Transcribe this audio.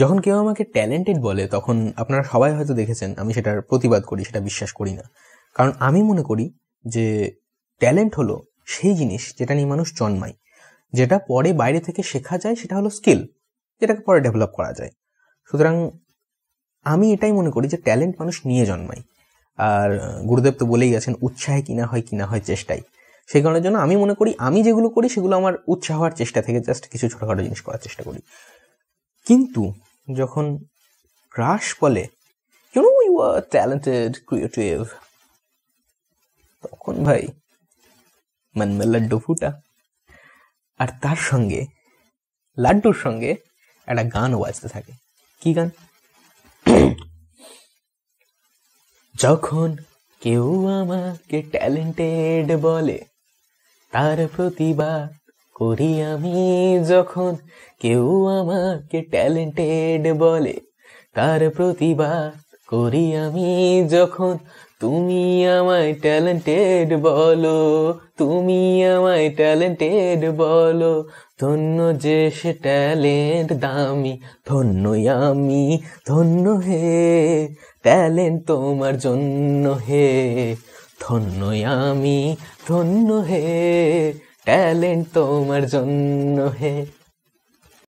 যখন কেউ আমাকে ট্যালেন্টেড বলে তখন আপনারা সবাই হয়তো দেখেছেন আমি সেটার প্রতিবাদ করি সেটা বিশ্বাস করি না কারণ আমি মনে করি যে ট্যালেন্ট হলো সেই জিনিস যেটা নিয়ে মানুষ জন্মায় যেটা পরে বাইরে থেকে শেখা যায় সেটা হলো স্কিল যেটাকে পরে ডেভেলপ করা যায় সুতরাং আমি এটাই মনে করি যে ট্যালেন্ট মানুষ নিয়ে জন্মায় আর গুরুদেব তো বলেই গেছেন উৎসাহে কিনা হয় কিনা হয় চেষ্টাই সেই কারণের জন্য আমি মনে করি আমি যেগুলো করি সেগুলো আমার উৎসাহ হওয়ার চেষ্টা থেকে জাস্ট কিছু ছোটোখাটো জিনিস করার চেষ্টা করি কিন্তু যখন রাস বলে you you are talented creative তখন ভাই মানমে লাড্ডু ফুটা আর তার সঙ্গে লাড্ডুর সঙ্গে একটা গানও বাজতে থাকে কি গান যখন কেউ আমাকে ট্যালেন্টেড বলে তার প্রতিভা করি আমি যখন কেউ আমাকে ট্যালেন্টেড বলে তার প্রতিবাদ করি আমি যখন তুমি আমায় ট্যালেন্টেড বলো তুমি আমায় ট্যালেন্টেড বলো ধন্য যে সে ট্যালেন্ট দামি ধন্য আমি ধন্য হে ট্যালেন্ট তোমার জন্য হে ধন্য আমি ধন্য হে ট্যালেন্ট তোমার জন্য হে